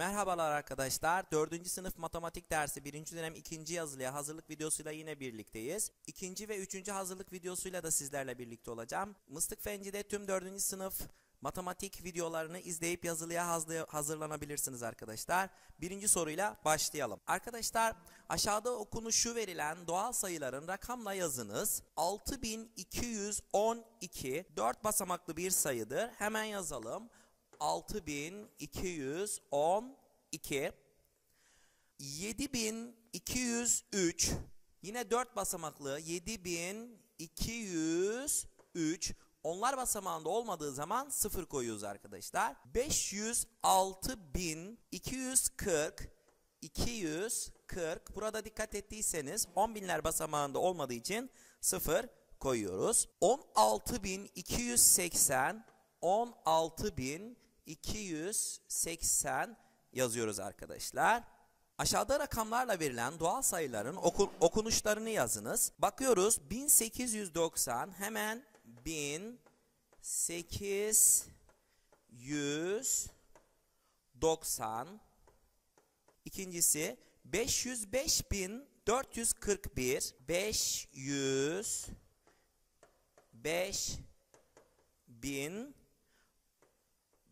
Merhabalar arkadaşlar. 4. sınıf matematik dersi 1. dönem 2. yazılıya hazırlık videosuyla yine birlikteyiz. 2. ve 3. hazırlık videosuyla da sizlerle birlikte olacağım. Mıstık Fenci'de tüm 4. sınıf matematik videolarını izleyip yazılıya hazırlanabilirsiniz arkadaşlar. 1. soruyla başlayalım. Arkadaşlar aşağıda okunuşu verilen doğal sayıların rakamla yazınız. 6212 4 basamaklı bir sayıdır. Hemen yazalım. 6212 7203 yine 4 basamaklı 7203 onlar basamağında olmadığı zaman 0 koyuyoruz arkadaşlar. 506240 240 burada dikkat ettiyseniz 10 binler basamağında olmadığı için 0 koyuyoruz. 16280 16000 280 yazıyoruz arkadaşlar. Aşağıda rakamlarla verilen doğal sayıların oku, okunuşlarını yazınız. Bakıyoruz 1890 hemen 1890 ikincisi 505441 505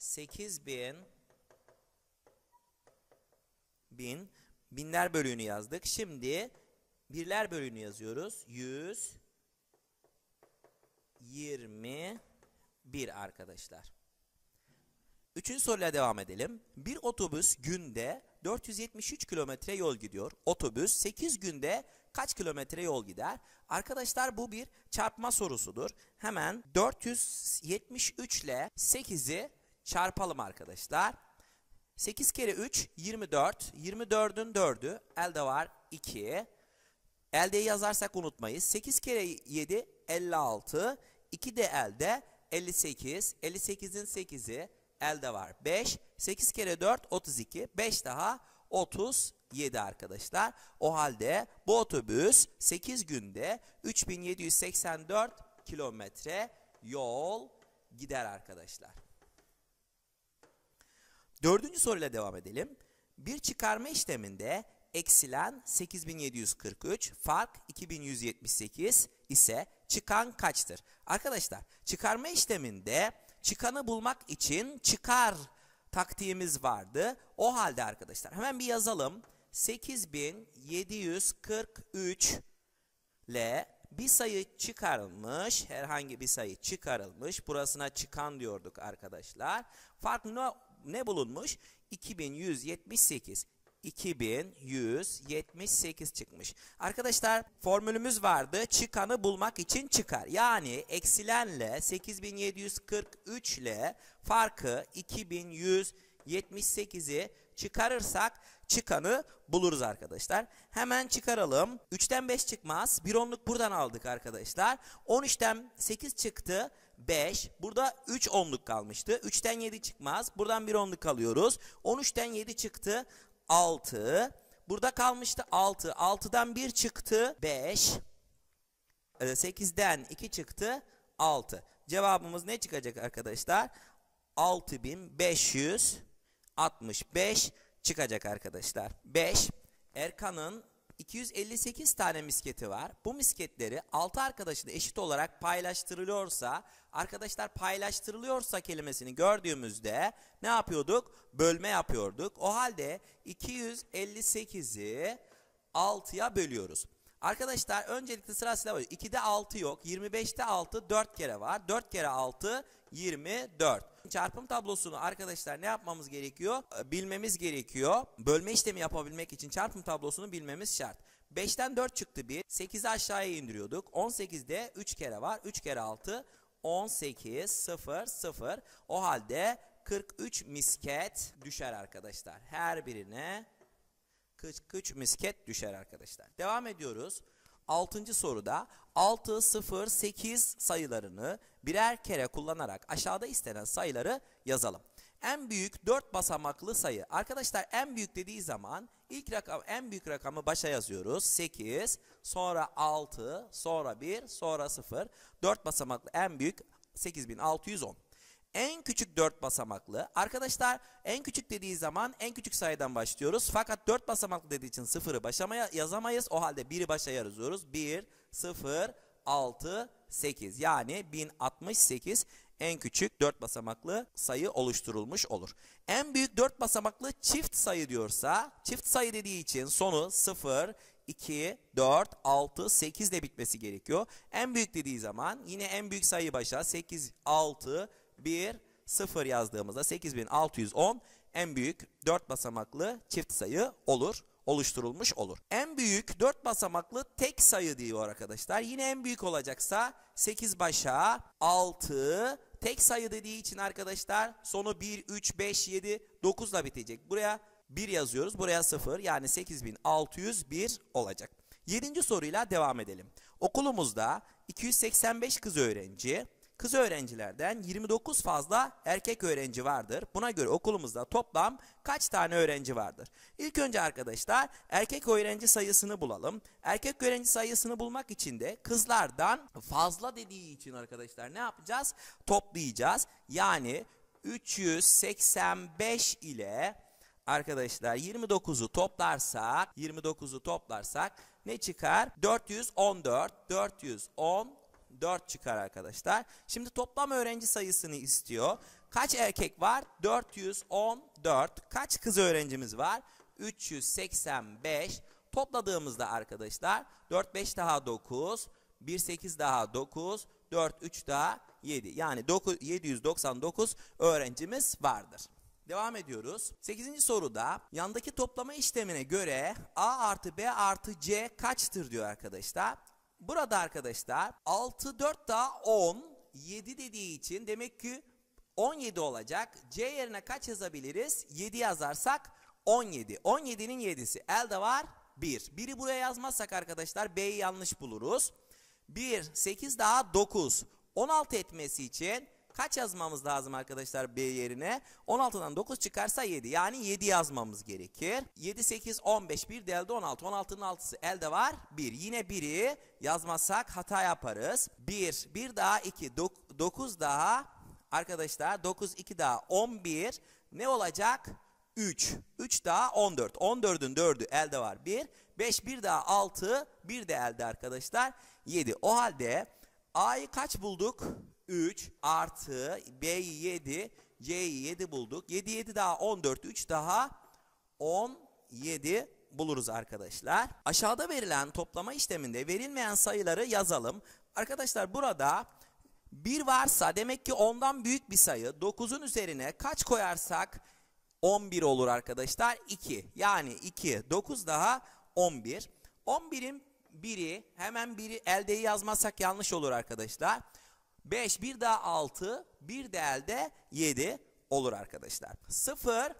8 bin bin binler bölüğünü yazdık. Şimdi birler bölüğünü yazıyoruz. 100 20 arkadaşlar. Üçüncü soruyla devam edelim. Bir otobüs günde 473 kilometre yol gidiyor. Otobüs 8 günde kaç kilometre yol gider? Arkadaşlar bu bir çarpma sorusudur. Hemen 473 ile 8'i çarpalım arkadaşlar. 8 kere 3 24. 24'ün 4'ü elde var 2. Eldeyi yazarsak unutmayız. 8 kere 7 56. 2 de elde 58. 58'in 8'i elde var 5. 8 kere 4 32. 5 daha 37 arkadaşlar. O halde bu otobüs 8 günde 3784 kilometre yol gider arkadaşlar. Dördüncü soruyla devam edelim. Bir çıkarma işleminde eksilen 8743, fark 2178 ise çıkan kaçtır? Arkadaşlar çıkarma işleminde çıkanı bulmak için çıkar taktiğimiz vardı. O halde arkadaşlar hemen bir yazalım. 8743 ile bir sayı çıkarılmış. Herhangi bir sayı çıkarılmış. Burasına çıkan diyorduk arkadaşlar. Fark ne ne bulunmuş? 2178. 2178 çıkmış. Arkadaşlar formülümüz vardı. Çıkanı bulmak için çıkar. Yani eksilenle 8743 ile farkı 2178'i çıkarırsak çıkanı buluruz arkadaşlar. Hemen çıkaralım. 3'ten 5 çıkmaz. bir onluk buradan aldık arkadaşlar. 13'ten 8 çıktı. 5. Burada 3 onluk kalmıştı. 3'ten 7 çıkmaz. Buradan 1 onluk alıyoruz. 13'ten 7 çıktı. 6. Burada kalmıştı 6. 6'dan 1 çıktı. 5. 8'den 2 çıktı. 6. Cevabımız ne çıkacak arkadaşlar? 6565 çıkacak arkadaşlar. 5. Erkan'ın 258 tane misketi var. Bu misketleri 6 arkadaşına eşit olarak paylaştırılıyorsa, arkadaşlar paylaştırılıyorsa kelimesini gördüğümüzde ne yapıyorduk? Bölme yapıyorduk. O halde 258'i 6'ya bölüyoruz. Arkadaşlar öncelikle sırasıyla var. 2'de 6 yok. 25'te 6 4 kere var. 4 kere 6 24. Çarpım tablosunu arkadaşlar ne yapmamız gerekiyor? Ee, bilmemiz gerekiyor. Bölme işlemi yapabilmek için çarpım tablosunu bilmemiz şart. 5'ten 4 çıktı 1. 8'i aşağıya indiriyorduk. 18'de 3 kere var. 3 kere 6. 18, 0, 0. O halde 43 misket düşer arkadaşlar. Her birine 43 misket düşer arkadaşlar. Devam ediyoruz. 6. soruda 6, 0, 8 sayılarını birer kere kullanarak aşağıda istenen sayıları yazalım. En büyük 4 basamaklı sayı. Arkadaşlar en büyük dediği zaman ilk rakam en büyük rakamı başa yazıyoruz. 8, sonra 6, sonra 1, sonra 0. 4 basamaklı en büyük 8610. En küçük 4 basamaklı. Arkadaşlar en küçük dediği zaman en küçük sayıdan başlıyoruz. Fakat 4 basamaklı dediği için 0'ı başa yazamayız. O halde 1'i başa yazıyoruz. 1, 0, 6, 8. Yani 1068 en küçük 4 basamaklı sayı oluşturulmuş olur. En büyük 4 basamaklı çift sayı diyorsa çift sayı dediği için sonu 0, 2, 4, 6, 8 ile bitmesi gerekiyor. En büyük dediği zaman yine en büyük sayı başa 8, 6, 1, 0 yazdığımızda 8610 en büyük 4 basamaklı çift sayı olur oluşturulmuş olur. En büyük 4 basamaklı tek sayı diyor arkadaşlar. Yine en büyük olacaksa 8 başa 6 tek sayı dediği için arkadaşlar sonu 1, 3, 5, 7, 9 ile bitecek. Buraya 1 yazıyoruz buraya 0 yani 8601 olacak. 7. soruyla devam edelim. Okulumuzda 285 kız öğrenci Kız öğrencilerden 29 fazla erkek öğrenci vardır. Buna göre okulumuzda toplam kaç tane öğrenci vardır? İlk önce arkadaşlar erkek öğrenci sayısını bulalım. Erkek öğrenci sayısını bulmak için de kızlardan fazla dediği için arkadaşlar ne yapacağız? Toplayacağız. Yani 385 ile arkadaşlar 29'u toplarsak 29'u toplarsak ne çıkar? 414 410 4 çıkar arkadaşlar. Şimdi toplam öğrenci sayısını istiyor. Kaç erkek var? 414. Kaç kız öğrencimiz var? 385. Topladığımızda arkadaşlar 4 5 daha 9, 1 8 daha 9, 4 3 daha 7. Yani 9, 799 öğrencimiz vardır. Devam ediyoruz. 8. soruda yandaki toplama işlemine göre A artı B artı C kaçtır diyor arkadaşlar. Burada arkadaşlar 6 4 daha 10 7 dediği için demek ki 17 olacak. C yerine kaç yazabiliriz? 7 yazarsak 17. 17'nin 7'si. Elde var 1. 1'i buraya yazmazsak arkadaşlar B'yi yanlış buluruz. 1, 8 daha 9. 16 etmesi için kaç yazmamız lazım arkadaşlar B yerine? 16'dan 9 çıkarsa 7. Yani 7 yazmamız gerekir. 7, 8, 15, 1 de elde 16. 16'nın 6'sı elde var 1. Yine 1'i yazmasak hata yaparız. 1, 1 daha 2, 9 daha arkadaşlar 9, 2 daha 11. Ne olacak? 3. 3 daha 14. 14'ün 4'ü elde var 1. 5, 1 daha 6, 1 de elde arkadaşlar 7. O halde A'yı kaç bulduk? 3 artı b 7, c 7 bulduk. 7, 7 daha 14, 3 daha 17 buluruz arkadaşlar. Aşağıda verilen toplama işleminde verilmeyen sayıları yazalım. Arkadaşlar burada 1 varsa demek ki ondan büyük bir sayı. 9'un üzerine kaç koyarsak 11 olur arkadaşlar. 2 yani 2, 9 daha 11. 11'in biri hemen biri eldeyi yazmasak yanlış olur arkadaşlar. 5 bir daha 6 bir de elde 7 olur arkadaşlar. 0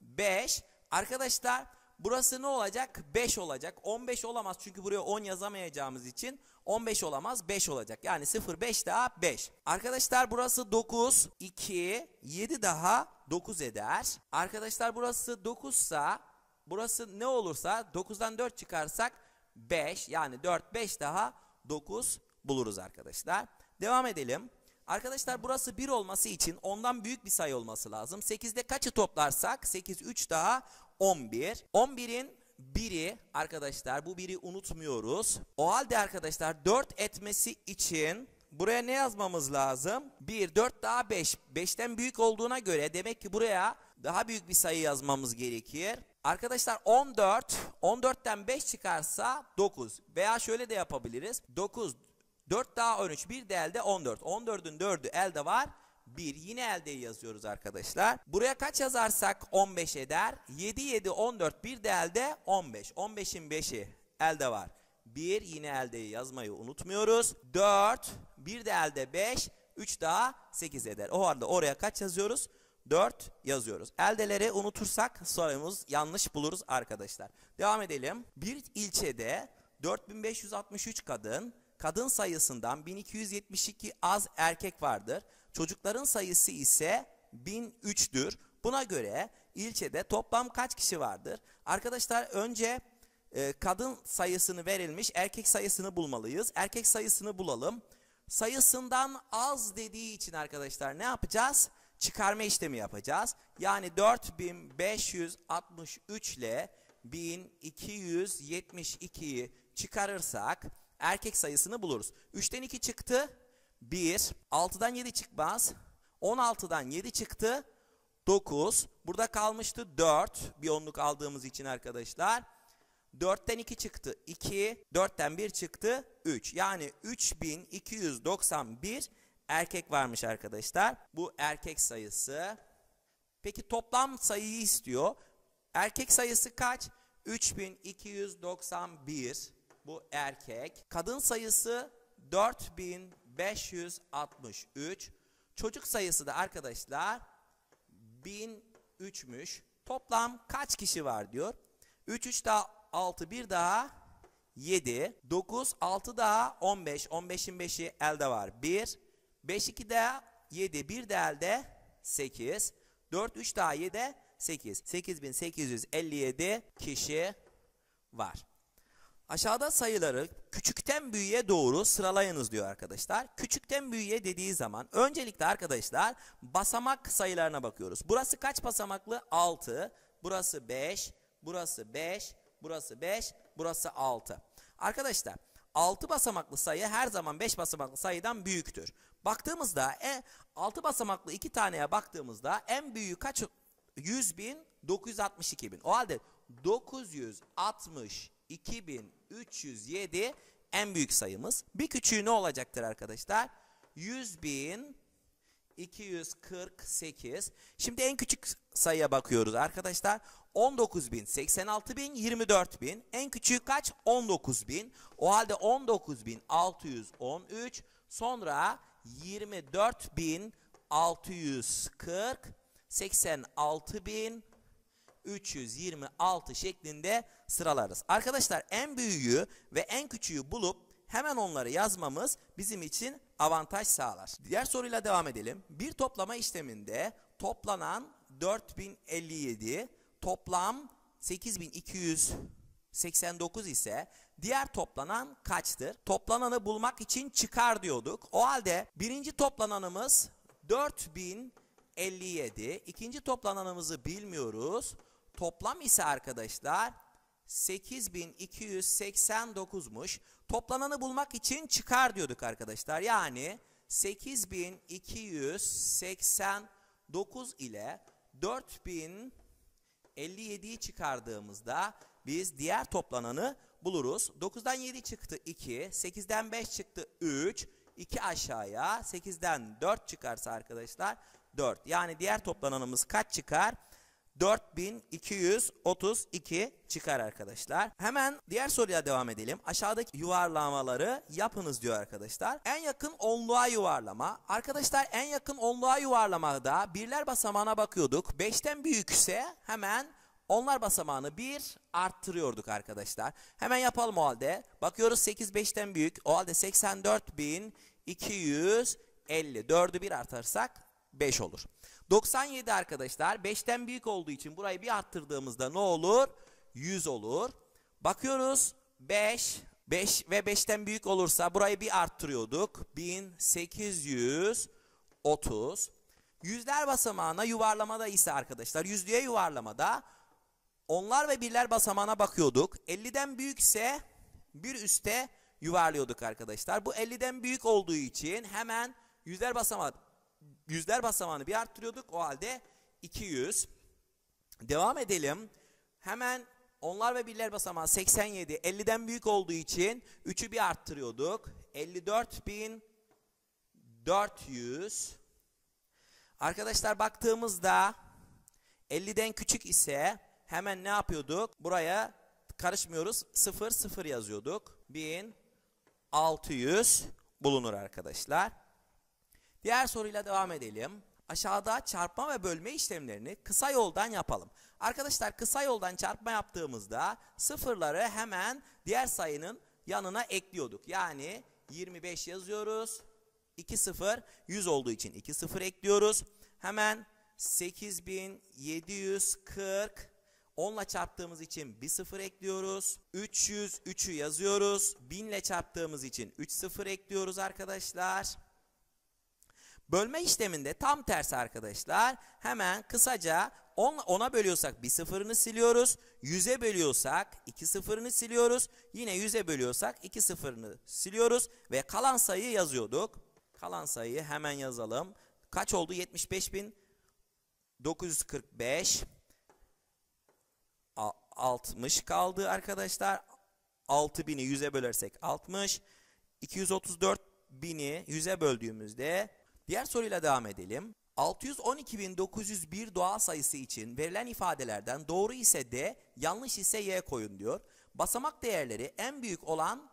5 arkadaşlar burası ne olacak? 5 olacak. 15 olamaz çünkü buraya 10 yazamayacağımız için 15 olamaz 5 olacak. Yani 0 5 daha 5. Arkadaşlar burası 9 2 7 daha 9 eder. Arkadaşlar burası 9 sa burası ne olursa 9'dan 4 çıkarsak 5 yani 4 5 daha 9 buluruz arkadaşlar. Devam edelim. Arkadaşlar burası 1 olması için ondan büyük bir sayı olması lazım. 8'de kaçı toplarsak? 8, 3 daha 11. 11'in biri arkadaşlar bu biri unutmuyoruz. O halde arkadaşlar 4 etmesi için buraya ne yazmamız lazım? 1, 4 daha 5. 5'ten büyük olduğuna göre demek ki buraya daha büyük bir sayı yazmamız gerekir. Arkadaşlar 14, 14'ten 5 çıkarsa 9 veya şöyle de yapabiliriz. 9, 4 daha 13. Bir de elde 14. 14'ün 4'ü elde var. 1. Yine eldeyi yazıyoruz arkadaşlar. Buraya kaç yazarsak 15 eder. 7, 7, 14. Bir de elde 15. 15'in 5'i elde var. 1. Yine eldeyi yazmayı unutmuyoruz. 4. Bir de elde 5. 3 daha 8 eder. O halde oraya kaç yazıyoruz? 4 yazıyoruz. Eldeleri unutursak sorumuz yanlış buluruz arkadaşlar. Devam edelim. Bir ilçede 4563 kadın kadın sayısından 1272 az erkek vardır. Çocukların sayısı ise 1003'tür. Buna göre ilçede toplam kaç kişi vardır? Arkadaşlar önce e, kadın sayısını verilmiş erkek sayısını bulmalıyız. Erkek sayısını bulalım. Sayısından az dediği için arkadaşlar ne yapacağız? Çıkarma işlemi yapacağız. Yani 4563 ile 1272'yi çıkarırsak erkek sayısını buluruz. 3'ten 2 çıktı 1. 6'dan 7 çıkmaz. 16'dan 7 çıktı 9. Burada kalmıştı 4. Bir onluk aldığımız için arkadaşlar. 4'ten 2 çıktı 2. 4'ten 1 çıktı 3. Yani 3291 erkek varmış arkadaşlar. Bu erkek sayısı. Peki toplam sayıyı istiyor. Erkek sayısı kaç? 3291. Bu erkek. Kadın sayısı 4563. Çocuk sayısı da arkadaşlar 1003'müş. Toplam kaç kişi var diyor. 3 3 daha 6 1 daha 7 9 6 daha 15 15'in 5'i elde var 1 5 2 daha 7 1 de elde 8 4 3 daha 7 8 8857 kişi var. Aşağıda sayıları küçükten büyüğe doğru sıralayınız diyor arkadaşlar. Küçükten büyüğe dediği zaman öncelikle arkadaşlar basamak sayılarına bakıyoruz. Burası kaç basamaklı? 6. Burası 5. Burası 5. Burası 5. Burası 6. Arkadaşlar 6 basamaklı sayı her zaman 5 basamaklı sayıdan büyüktür. Baktığımızda e, 6 basamaklı 2 taneye baktığımızda en büyüğü kaç? 100 bin 962 bin. O halde 962 2307 en büyük sayımız. Bir küçüğü ne olacaktır arkadaşlar? 100.248. Şimdi en küçük sayıya bakıyoruz arkadaşlar. 19.000, 86.000, 24.000. En küçüğü kaç? 19.000. O halde 19.613. Sonra 24.640. 86.000 326 şeklinde sıralarız. Arkadaşlar en büyüğü ve en küçüğü bulup hemen onları yazmamız bizim için avantaj sağlar. Diğer soruyla devam edelim. Bir toplama işleminde toplanan 4057 toplam 8289 ise diğer toplanan kaçtır? Toplananı bulmak için çıkar diyorduk. O halde birinci toplananımız 4057, ikinci toplananımızı bilmiyoruz. Toplam ise arkadaşlar 8289'muş. Toplananı bulmak için çıkar diyorduk arkadaşlar. Yani 8289 ile 4057'yi çıkardığımızda biz diğer toplananı buluruz. 9'dan 7 çıktı 2, 8'den 5 çıktı 3, 2 aşağıya, 8'den 4 çıkarsa arkadaşlar 4. Yani diğer toplananımız kaç çıkar? 4232 çıkar arkadaşlar. Hemen diğer soruya devam edelim. Aşağıdaki yuvarlamaları yapınız diyor arkadaşlar. En yakın onluğa yuvarlama. Arkadaşlar en yakın onluğa yuvarlamada birler basamağına bakıyorduk. 5'ten büyükse hemen onlar basamağını 1 arttırıyorduk arkadaşlar. Hemen yapalım o halde. Bakıyoruz 8 5'ten büyük. O halde 84.250. 4'ü 1 artarsak 5 olur. 97 arkadaşlar 5'ten büyük olduğu için burayı bir arttırdığımızda ne olur? 100 olur. Bakıyoruz 5, 5 ve 5'ten büyük olursa burayı bir arttırıyorduk. 1830. Yüzler basamağına yuvarlamada ise arkadaşlar yüzlüğe yuvarlamada onlar ve birler basamağına bakıyorduk. 50'den büyükse bir üste yuvarlıyorduk arkadaşlar. Bu 50'den büyük olduğu için hemen yüzler basamağı yüzler basamağını bir arttırıyorduk. O halde 200. Devam edelim. Hemen onlar ve birler basamağı 87. 50'den büyük olduğu için 3'ü bir arttırıyorduk. 54.400. Arkadaşlar baktığımızda 50'den küçük ise hemen ne yapıyorduk? Buraya karışmıyoruz. 0 0 yazıyorduk. 1600 bulunur arkadaşlar. Diğer soruyla devam edelim. Aşağıda çarpma ve bölme işlemlerini kısa yoldan yapalım. Arkadaşlar kısa yoldan çarpma yaptığımızda sıfırları hemen diğer sayının yanına ekliyorduk. Yani 25 yazıyoruz. 2 sıfır 100 olduğu için 2 sıfır ekliyoruz. Hemen 8740 10 ile çarptığımız için 1 sıfır ekliyoruz. 303'ü yazıyoruz. 1000 ile çarptığımız için 3 sıfır ekliyoruz arkadaşlar. Bölme işleminde tam tersi arkadaşlar. Hemen kısaca 10, 10'a bölüyorsak bir sıfırını siliyoruz. 100'e bölüyorsak 2 sıfırını siliyoruz. Yine 100'e bölüyorsak 2 sıfırını siliyoruz. Ve kalan sayıyı yazıyorduk. Kalan sayıyı hemen yazalım. Kaç oldu? 75.945 60 kaldı arkadaşlar. 6000'i 100'e bölersek 60. 234 bini 100'e böldüğümüzde Diğer soruyla devam edelim. 612.901 doğal sayısı için verilen ifadelerden doğru ise D, yanlış ise Y koyun diyor. Basamak değerleri en büyük olan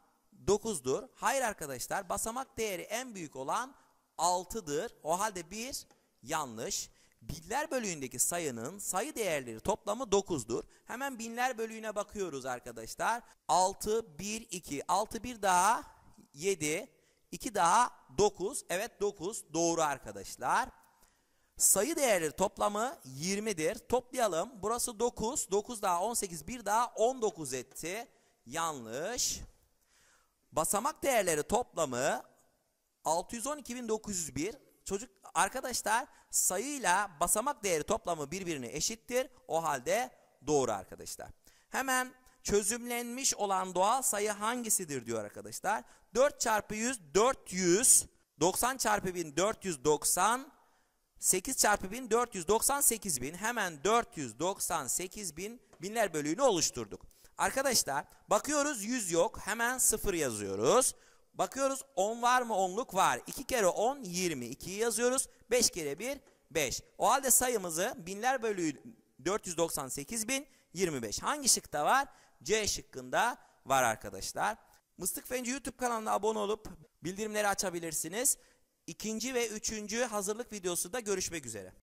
9'dur. Hayır arkadaşlar basamak değeri en büyük olan 6'dır. O halde 1 yanlış. Binler bölüğündeki sayının sayı değerleri toplamı 9'dur. Hemen binler bölüğüne bakıyoruz arkadaşlar. 6, 1, 2. 6, 1 daha 7. 2 daha 9. Evet 9 doğru arkadaşlar. Sayı değerleri toplamı 20'dir. Toplayalım. Burası 9. 9 daha 18. 1 daha 19 etti. Yanlış. Basamak değerleri toplamı 612.901. Çocuk arkadaşlar sayıyla basamak değeri toplamı birbirine eşittir. O halde doğru arkadaşlar. Hemen çözümlenmiş olan doğal sayı hangisidir diyor arkadaşlar. 4 çarpı 100 400 90 çarpı 1000 490 8 çarpı 1000 498 bin hemen 498 bin binler bölüğünü oluşturduk. Arkadaşlar bakıyoruz 100 yok hemen 0 yazıyoruz. Bakıyoruz 10 var mı onluk var. 2 kere 10 20 2'yi yazıyoruz 5 kere 1 5. O halde sayımızı binler bölüğü 498 bin 25. Hangi şıkta var? C şıkkında var arkadaşlar. Mıstık Fenci YouTube kanalına abone olup bildirimleri açabilirsiniz. İkinci ve üçüncü hazırlık videosu da görüşmek üzere.